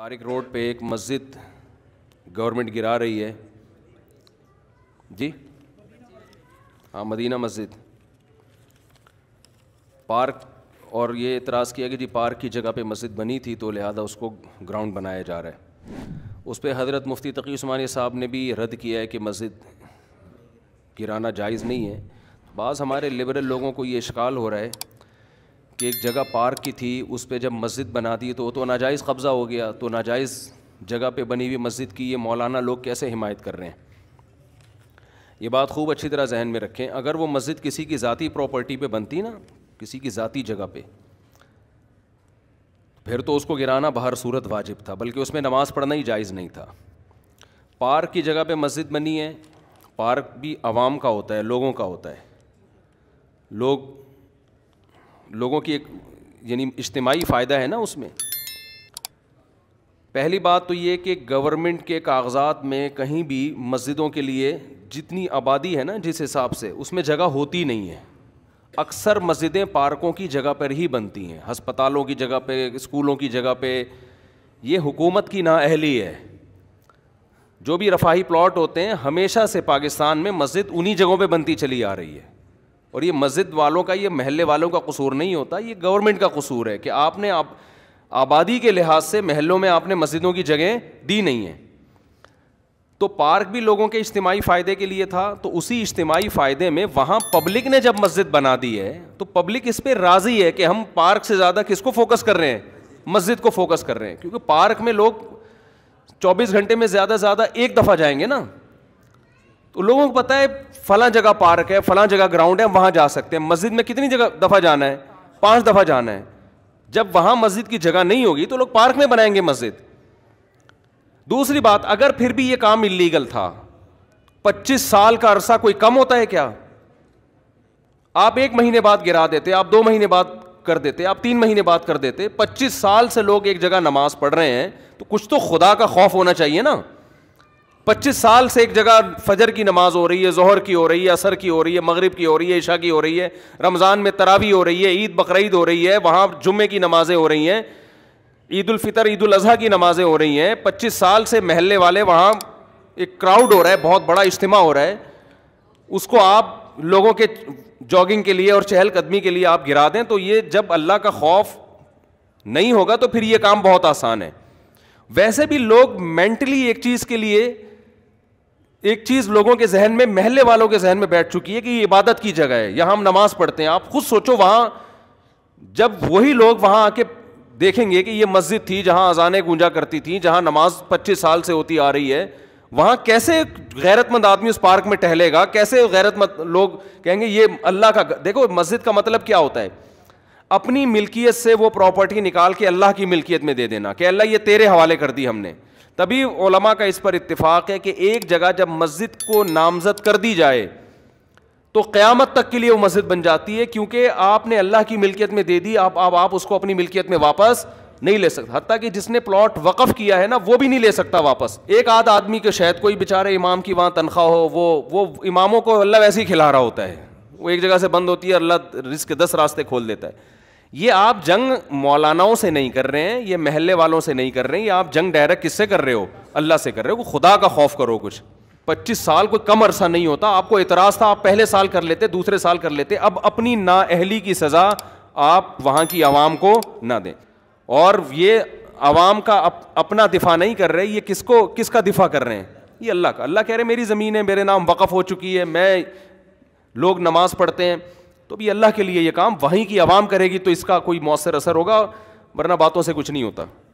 Tariq road पे एक मस्जिद गवर्नमेंट गिरा रही है जी हाँ मदीना मस्जिद पार्क और ये एतराज़ किया कि जी पार्क की जगह पे मस्जिद बनी थी तो लिहाजा उसको ग्राउंड बनाया जा रहा है उस पर हज़रत मुफ्ती तकी उस्मानी साहब ने भी रद्द किया है कि मस्जिद गिराना जायज़ नहीं है बाज़ हमारे लिबरल लोगों को ये इश्काल हो रहा है कि एक जगह पार्क की थी उस पर जब मस्जिद बना दी तो वो तो नाजायज़ कब्ज़ा हो गया तो नाजायज़ जगह पर बनी हुई मस्जिद की ये मौलाना लोग कैसे हिमायत कर रहे हैं ये बात खूब अच्छी तरह जहन में रखें अगर वो मस्जिद किसी की ज़ाती प्रॉपर्टी पर बनती ना किसी की ज़ाती जगह पर फिर तो उसको गिराना बाहर सूरत वाजिब था बल्कि उसमें नमाज़ पढ़ना ही जायज़ नहीं था पार्क की जगह पर मस्जिद बनी है पार्क भी आवाम का होता है लोगों का होता है लोग लोगों की एक यानी इज्तमाही फ़ायदा है ना उसमें पहली बात तो ये कि गवर्नमेंट के कागजात में कहीं भी मस्जिदों के लिए जितनी आबादी है ना जिस हिसाब से उसमें जगह होती नहीं है अक्सर मस्जिदें पार्कों की जगह पर ही बनती हैं हस्पतालों की जगह पर स्कूलों की जगह पर यह हुकूमत की ना अहली है जो भी रफाही प्लॉट होते हैं हमेशा से पाकिस्तान में मस्जिद उन्हीं जगहों पर बनती चली आ रही है और ये मस्जिद वालों का ये महल्ले वालों का कसूर नहीं होता ये गवर्नमेंट का कसूर है कि आपने आप आबादी के लिहाज से महलों में आपने मस्जिदों की जगह दी नहीं है तो पार्क भी लोगों के इज्तमाही फ़ायदे के लिए था तो उसी इज्तमाही फ़ायदे में वहाँ पब्लिक ने जब मस्जिद बना दी है तो पब्लिक इस पर राज़ी है कि हम पार्क से ज़्यादा किस को फोकस कर रहे हैं मस्जिद को फोकस कर रहे हैं क्योंकि पार्क में लोग चौबीस घंटे में ज़्यादा से ज़्यादा एक दफ़ा जाएंगे ना तो लोगों को पता है फला जगह पार्क है फला जगह ग्राउंड है वहाँ जा सकते हैं मस्जिद में कितनी जगह दफ़ा जाना है पाँच दफ़ा जाना है जब वहाँ मस्जिद की जगह नहीं होगी तो लोग पार्क में बनाएंगे मस्जिद दूसरी बात अगर फिर भी ये काम इलीगल था पच्चीस साल का अरसा कोई कम होता है क्या आप एक महीने बाद गिरा देते आप दो महीने बाद कर देते आप तीन महीने बाद कर देते पच्चीस साल से लोग एक जगह नमाज पढ़ रहे हैं तो कुछ तो खुदा का खौफ होना चाहिए ना पच्चीस साल से एक जगह फजर की नमाज हो रही है जहर की हो रही है असर की हो रही है मगरब की हो रही है ईशा की हो रही है रमज़ान में तरावी हो रही है ईद बकर हो रही है वहाँ जुम्मे की नमाजें हो रही हैं ईदालफ़ितर ईदालजी की नमाजें हो रही हैं पच्चीस साल से महल्ले वाले वहाँ एक क्राउड हो रहा है बहुत बड़ा इज्तम हो रहा है उसको आप लोगों के जॉगिंग के लिए और चहलकदमी के लिए आप गिरा दें तो ये जब अल्लाह का खौफ नहीं होगा तो फिर ये काम बहुत आसान है वैसे भी लोग मेंटली एक चीज़ के लिए एक चीज लोगों के जहन में महल्ले वालों के जहन में बैठ चुकी है कि ये इबादत की जगह है यहां हम नमाज पढ़ते हैं आप खुद सोचो वहां जब वही लोग वहां आके देखेंगे कि ये मस्जिद थी जहां अजानें गूंजा करती थी जहां नमाज पच्चीस साल से होती आ रही है वहां कैसे गैरतमंद आदमी उस पार्क में टहलेगा कैसे गैरतमंद लोग कहेंगे ये अल्लाह का देखो मस्जिद का मतलब क्या होता है अपनी मिल्कियत से वो प्रॉपर्टी निकाल के अल्लाह की मिल्कियत में दे देना कि अल्लाह ये तेरे हवाले कर दी हमने तभी ओलमा का इस पर इतफाक है कि एक जगह जब मस्जिद को नामजद कर दी जाए तो क़्यामत तक के लिए वो मस्जिद बन जाती है क्योंकि आपने अल्लाह की मिल्कियत में दे दी आप आप, आप उसको अपनी मिल्कियत में वापस नहीं ले सकता हती कि जिसने प्लॉट वक़फ़ किया है ना वो भी नहीं ले सकता वापस एक आध आदमी के शायद कोई बेचारे इमाम की वहाँ तनख्वाह हो वो वो इमामों को अल्लाह वैसे ही खिला रहा होता है वो एक जगह से बंद होती है अल्लाह रिस्क दस रास्ते खोल देता है ये आप जंग मौलानाओं से नहीं कर रहे हैं ये महल्ले वालों से नहीं कर रहे हैं ये आप जंग डायरेक्ट किससे कर रहे हो अल्लाह से कर रहे हो खुदा का खौफ करो कुछ पच्चीस साल कोई कम अरसा नहीं होता आपको इतराज़ था आप पहले साल कर लेते दूसरे साल कर लेते अब अपनी ना अहली की सज़ा आप वहाँ की आवाम को ना दें और ये आवाम का अप, अपना दिफा नहीं कर रहे ये किसको किसका दिफा कर रहे हैं ये अल्लाह का अल्लाह कह रहे मेरी ज़मीन है मेरे नाम वक़फ़ हो चुकी है मैं लोग नमाज़ पढ़ते हैं तो भी अल्लाह के लिए ये काम वहीं की आवाम करेगी तो इसका कोई मौसर असर होगा वरना बातों से कुछ नहीं होता